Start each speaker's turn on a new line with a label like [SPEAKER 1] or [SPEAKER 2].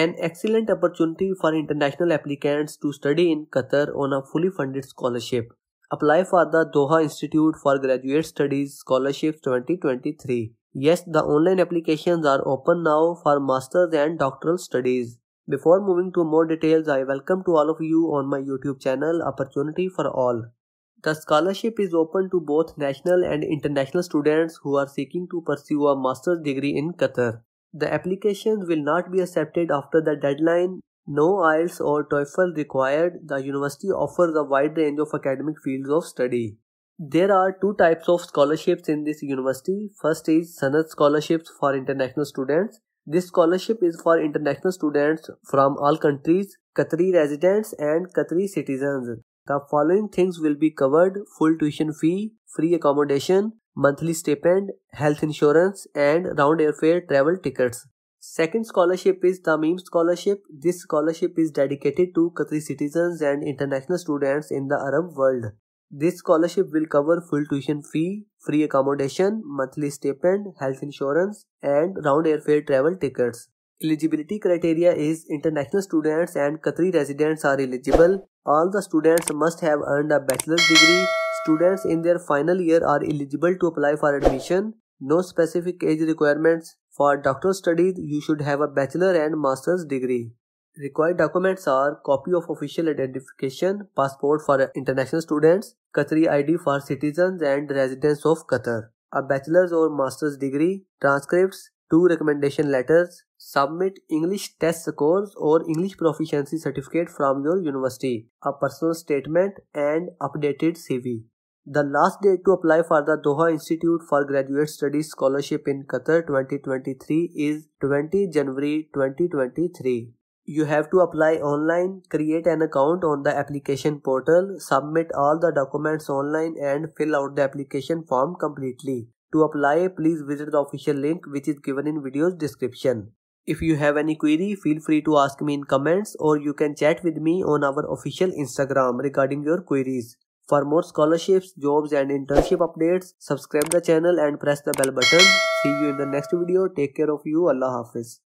[SPEAKER 1] an excellent opportunity for international applicants to study in Qatar on a fully funded scholarship. Apply for the Doha Institute for Graduate Studies Scholarships 2023. Yes, the online applications are open now for master's and doctoral studies. Before moving to more details, I welcome to all of you on my YouTube channel Opportunity for All. The scholarship is open to both national and international students who are seeking to pursue a master's degree in Qatar. The applications will not be accepted after the deadline. No IELTS or TOEFL required. The university offers a wide range of academic fields of study. There are two types of scholarships in this university. First is Sanad scholarships for international students. This scholarship is for international students from all countries, Qatari residents and Qatari citizens. The following things will be covered full tuition fee, free accommodation, monthly stipend, health insurance, and round airfare travel tickets. Second scholarship is Tamim Scholarship. This scholarship is dedicated to Qatari citizens and international students in the Arab world. This scholarship will cover full tuition fee, free accommodation, monthly stipend, health insurance, and round airfare travel tickets. Eligibility criteria is international students and Qatari residents are eligible. All the students must have earned a bachelor's degree Students in their final year are eligible to apply for admission. No specific age requirements. For doctoral studies, you should have a bachelor and master's degree. Required documents are copy of official identification, passport for international students, Qatari ID for citizens and residents of Qatar, a bachelor's or master's degree, transcripts, two recommendation letters, submit English test scores or English proficiency certificate from your university, a personal statement and updated CV. The last date to apply for the Doha Institute for Graduate Studies Scholarship in Qatar 2023 is 20 January 2023. You have to apply online, create an account on the application portal, submit all the documents online and fill out the application form completely. To apply, please visit the official link which is given in video's description. If you have any query, feel free to ask me in comments or you can chat with me on our official Instagram regarding your queries. For more scholarships, jobs and internship updates, subscribe the channel and press the bell button. See you in the next video. Take care of you. Allah Hafiz.